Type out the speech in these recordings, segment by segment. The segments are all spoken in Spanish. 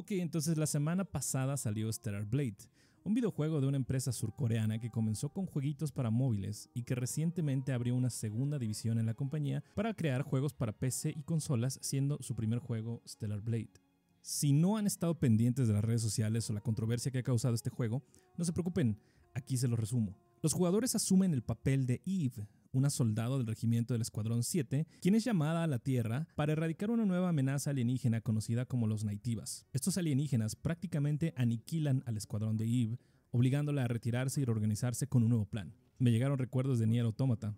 Ok, entonces la semana pasada salió Stellar Blade, un videojuego de una empresa surcoreana que comenzó con jueguitos para móviles y que recientemente abrió una segunda división en la compañía para crear juegos para PC y consolas, siendo su primer juego Stellar Blade. Si no han estado pendientes de las redes sociales o la controversia que ha causado este juego, no se preocupen, aquí se lo resumo. Los jugadores asumen el papel de Eve, una soldado del regimiento del Escuadrón 7, quien es llamada a la Tierra para erradicar una nueva amenaza alienígena conocida como los Nativas. Estos alienígenas prácticamente aniquilan al Escuadrón de Eve, obligándola a retirarse y reorganizarse con un nuevo plan. Me llegaron recuerdos de Nier Automata.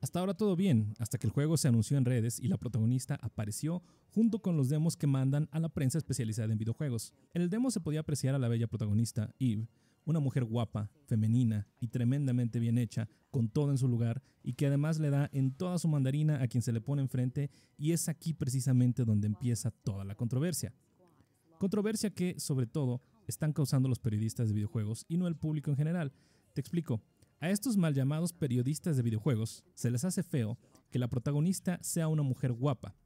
Hasta ahora todo bien, hasta que el juego se anunció en redes y la protagonista apareció junto con los demos que mandan a la prensa especializada en videojuegos. En el demo se podía apreciar a la bella protagonista, Eve, una mujer guapa, femenina y tremendamente bien hecha, con todo en su lugar y que además le da en toda su mandarina a quien se le pone enfrente y es aquí precisamente donde empieza toda la controversia. Controversia que, sobre todo, están causando los periodistas de videojuegos y no el público en general. Te explico. A estos mal llamados periodistas de videojuegos se les hace feo que la protagonista sea una mujer guapa,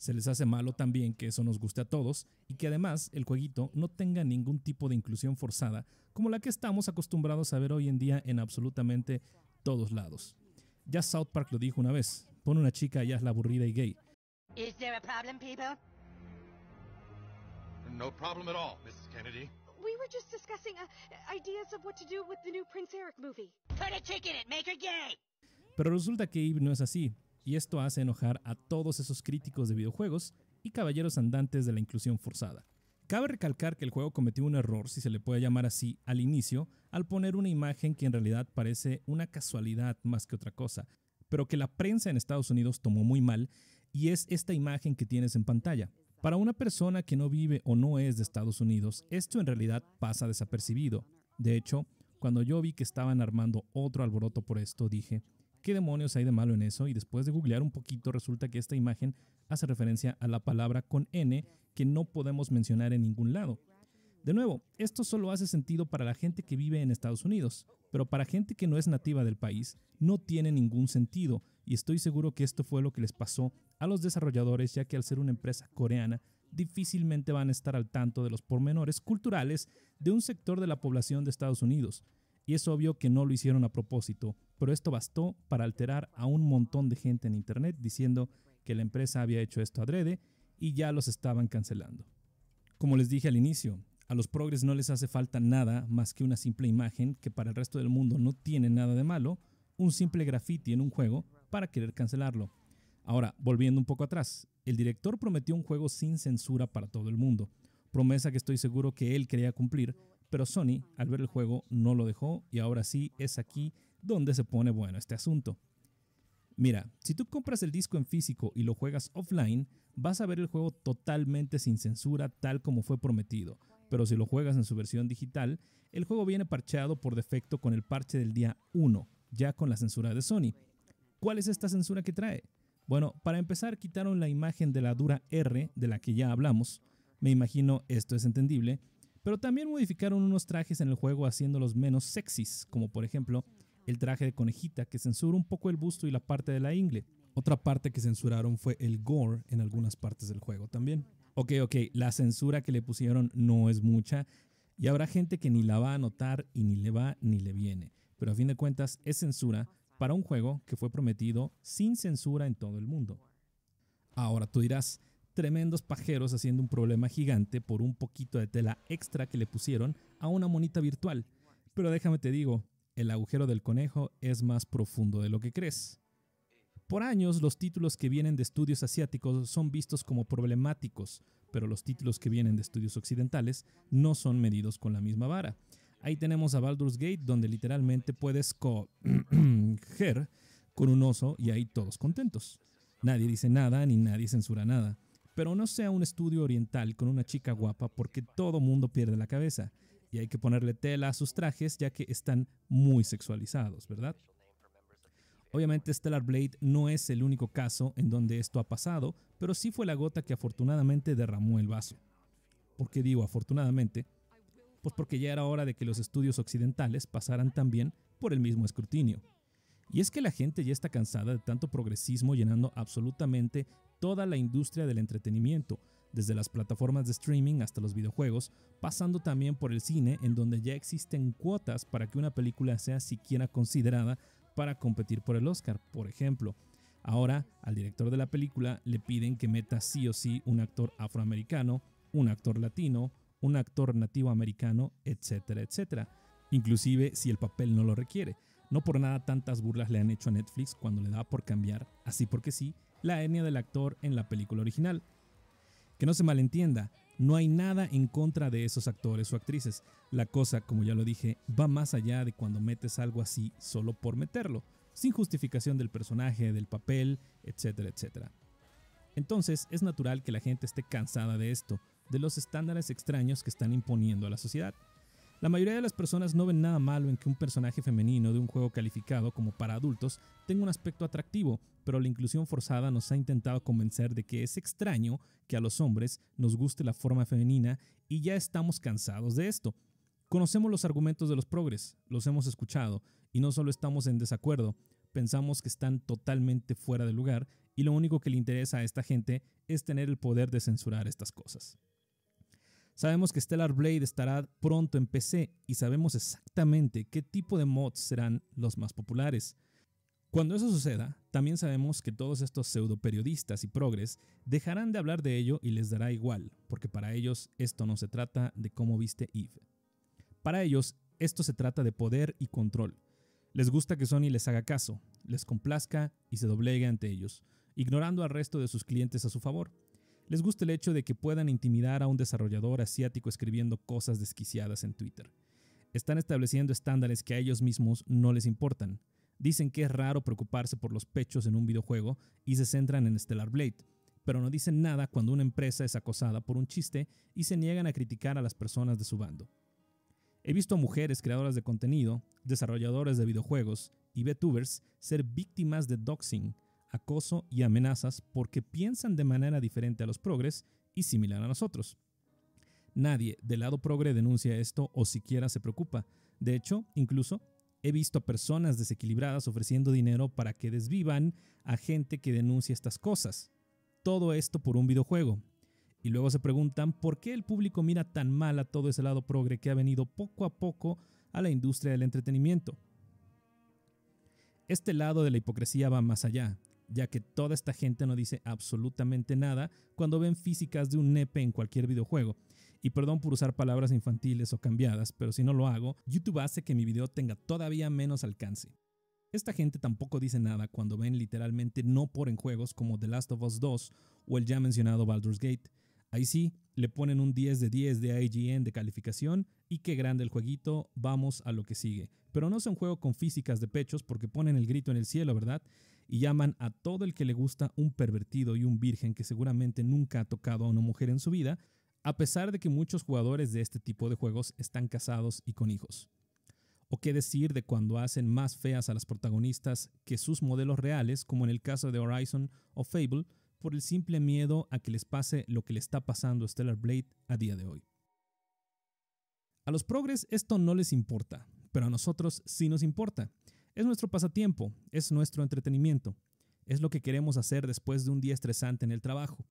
se les hace malo también que eso nos guste a todos y que además el jueguito no tenga ningún tipo de inclusión forzada como la que estamos acostumbrados a ver hoy en día en absolutamente todos lados. Ya South Park lo dijo una vez, pon una chica y la aburrida y gay. No problem at all, Mrs. Kennedy. We were just discussing uh, ideas of what to do with the new Prince Eric movie. gay. Pero resulta que Eve no es así y esto hace enojar a todos esos críticos de videojuegos y caballeros andantes de la inclusión forzada. Cabe recalcar que el juego cometió un error, si se le puede llamar así, al inicio, al poner una imagen que en realidad parece una casualidad más que otra cosa, pero que la prensa en Estados Unidos tomó muy mal, y es esta imagen que tienes en pantalla. Para una persona que no vive o no es de Estados Unidos, esto en realidad pasa desapercibido. De hecho, cuando yo vi que estaban armando otro alboroto por esto, dije, ¿Qué demonios hay de malo en eso? Y después de googlear un poquito, resulta que esta imagen hace referencia a la palabra con N que no podemos mencionar en ningún lado. De nuevo, esto solo hace sentido para la gente que vive en Estados Unidos, pero para gente que no es nativa del país, no tiene ningún sentido, y estoy seguro que esto fue lo que les pasó a los desarrolladores, ya que al ser una empresa coreana, difícilmente van a estar al tanto de los pormenores culturales de un sector de la población de Estados Unidos, y es obvio que no lo hicieron a propósito, pero esto bastó para alterar a un montón de gente en Internet diciendo que la empresa había hecho esto adrede y ya los estaban cancelando. Como les dije al inicio, a los progres no les hace falta nada más que una simple imagen que para el resto del mundo no tiene nada de malo, un simple graffiti en un juego para querer cancelarlo. Ahora, volviendo un poco atrás, el director prometió un juego sin censura para todo el mundo, promesa que estoy seguro que él quería cumplir, pero Sony, al ver el juego, no lo dejó y ahora sí es aquí donde se pone bueno este asunto. Mira, si tú compras el disco en físico y lo juegas offline, vas a ver el juego totalmente sin censura tal como fue prometido, pero si lo juegas en su versión digital, el juego viene parcheado por defecto con el parche del día 1, ya con la censura de Sony. ¿Cuál es esta censura que trae? Bueno, para empezar quitaron la imagen de la dura R de la que ya hablamos, me imagino esto es entendible, pero también modificaron unos trajes en el juego haciéndolos menos sexys, como por ejemplo el traje de conejita que censura un poco el busto y la parte de la ingle. Otra parte que censuraron fue el gore en algunas partes del juego también. Ok, ok, la censura que le pusieron no es mucha y habrá gente que ni la va a notar y ni le va ni le viene, pero a fin de cuentas es censura para un juego que fue prometido sin censura en todo el mundo. Ahora tú dirás, tremendos pajeros haciendo un problema gigante por un poquito de tela extra que le pusieron a una monita virtual. Pero déjame te digo, el agujero del conejo es más profundo de lo que crees. Por años, los títulos que vienen de estudios asiáticos son vistos como problemáticos, pero los títulos que vienen de estudios occidentales no son medidos con la misma vara. Ahí tenemos a Baldur's Gate, donde literalmente puedes coger con un oso y ahí todos contentos. Nadie dice nada ni nadie censura nada. Pero no sea un estudio oriental con una chica guapa porque todo mundo pierde la cabeza y hay que ponerle tela a sus trajes ya que están muy sexualizados, ¿verdad? Obviamente Stellar Blade no es el único caso en donde esto ha pasado, pero sí fue la gota que afortunadamente derramó el vaso. ¿Por qué digo afortunadamente? Pues porque ya era hora de que los estudios occidentales pasaran también por el mismo escrutinio. Y es que la gente ya está cansada de tanto progresismo llenando absolutamente toda la industria del entretenimiento, desde las plataformas de streaming hasta los videojuegos, pasando también por el cine, en donde ya existen cuotas para que una película sea siquiera considerada para competir por el Oscar, por ejemplo. Ahora, al director de la película le piden que meta sí o sí un actor afroamericano, un actor latino, un actor nativo americano, etcétera, etcétera. Inclusive si el papel no lo requiere. No por nada tantas burlas le han hecho a Netflix cuando le da por cambiar, así porque sí, la etnia del actor en la película original. Que no se malentienda, no hay nada en contra de esos actores o actrices. La cosa, como ya lo dije, va más allá de cuando metes algo así solo por meterlo, sin justificación del personaje, del papel, etcétera, etcétera. Entonces es natural que la gente esté cansada de esto, de los estándares extraños que están imponiendo a la sociedad. La mayoría de las personas no ven nada malo en que un personaje femenino de un juego calificado como para adultos tenga un aspecto atractivo, pero la inclusión forzada nos ha intentado convencer de que es extraño que a los hombres nos guste la forma femenina y ya estamos cansados de esto. Conocemos los argumentos de los progres, los hemos escuchado y no solo estamos en desacuerdo, pensamos que están totalmente fuera de lugar y lo único que le interesa a esta gente es tener el poder de censurar estas cosas. Sabemos que Stellar Blade estará pronto en PC y sabemos exactamente qué tipo de mods serán los más populares. Cuando eso suceda, también sabemos que todos estos pseudo periodistas y progres dejarán de hablar de ello y les dará igual, porque para ellos esto no se trata de cómo viste Eve. Para ellos, esto se trata de poder y control. Les gusta que Sony les haga caso, les complazca y se doblegue ante ellos, ignorando al resto de sus clientes a su favor les gusta el hecho de que puedan intimidar a un desarrollador asiático escribiendo cosas desquiciadas en Twitter. Están estableciendo estándares que a ellos mismos no les importan. Dicen que es raro preocuparse por los pechos en un videojuego y se centran en Stellar Blade, pero no dicen nada cuando una empresa es acosada por un chiste y se niegan a criticar a las personas de su bando. He visto a mujeres creadoras de contenido, desarrolladores de videojuegos y VTubers ser víctimas de doxing acoso y amenazas porque piensan de manera diferente a los progres y similar a nosotros. Nadie del lado progre denuncia esto o siquiera se preocupa. De hecho, incluso he visto a personas desequilibradas ofreciendo dinero para que desvivan a gente que denuncia estas cosas. Todo esto por un videojuego. Y luego se preguntan por qué el público mira tan mal a todo ese lado progre que ha venido poco a poco a la industria del entretenimiento. Este lado de la hipocresía va más allá ya que toda esta gente no dice absolutamente nada cuando ven físicas de un nepe en cualquier videojuego. Y perdón por usar palabras infantiles o cambiadas, pero si no lo hago, YouTube hace que mi video tenga todavía menos alcance. Esta gente tampoco dice nada cuando ven literalmente no por en juegos como The Last of Us 2 o el ya mencionado Baldur's Gate. Ahí sí, le ponen un 10 de 10 de IGN de calificación y qué grande el jueguito, vamos a lo que sigue. Pero no es un juego con físicas de pechos porque ponen el grito en el cielo, ¿verdad? y llaman a todo el que le gusta un pervertido y un virgen que seguramente nunca ha tocado a una mujer en su vida, a pesar de que muchos jugadores de este tipo de juegos están casados y con hijos. O qué decir de cuando hacen más feas a las protagonistas que sus modelos reales, como en el caso de Horizon o Fable, por el simple miedo a que les pase lo que le está pasando a Stellar Blade a día de hoy. A los progres esto no les importa, pero a nosotros sí nos importa, es nuestro pasatiempo, es nuestro entretenimiento, es lo que queremos hacer después de un día estresante en el trabajo.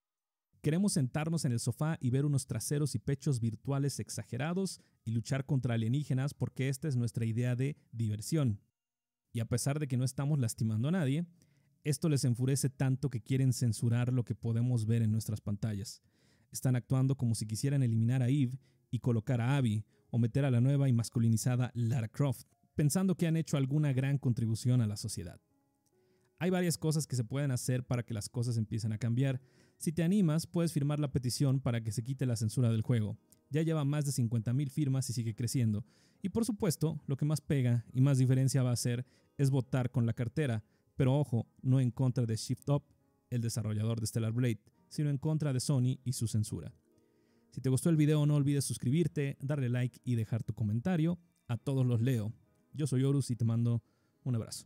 Queremos sentarnos en el sofá y ver unos traseros y pechos virtuales exagerados y luchar contra alienígenas porque esta es nuestra idea de diversión. Y a pesar de que no estamos lastimando a nadie, esto les enfurece tanto que quieren censurar lo que podemos ver en nuestras pantallas. Están actuando como si quisieran eliminar a Eve y colocar a Abby o meter a la nueva y masculinizada Lara Croft pensando que han hecho alguna gran contribución a la sociedad. Hay varias cosas que se pueden hacer para que las cosas empiecen a cambiar. Si te animas, puedes firmar la petición para que se quite la censura del juego. Ya lleva más de 50.000 firmas y sigue creciendo. Y por supuesto, lo que más pega y más diferencia va a hacer es votar con la cartera, pero ojo, no en contra de Shift Up, el desarrollador de Stellar Blade, sino en contra de Sony y su censura. Si te gustó el video no olvides suscribirte, darle like y dejar tu comentario. A todos los leo. Yo soy Horus y te mando un abrazo.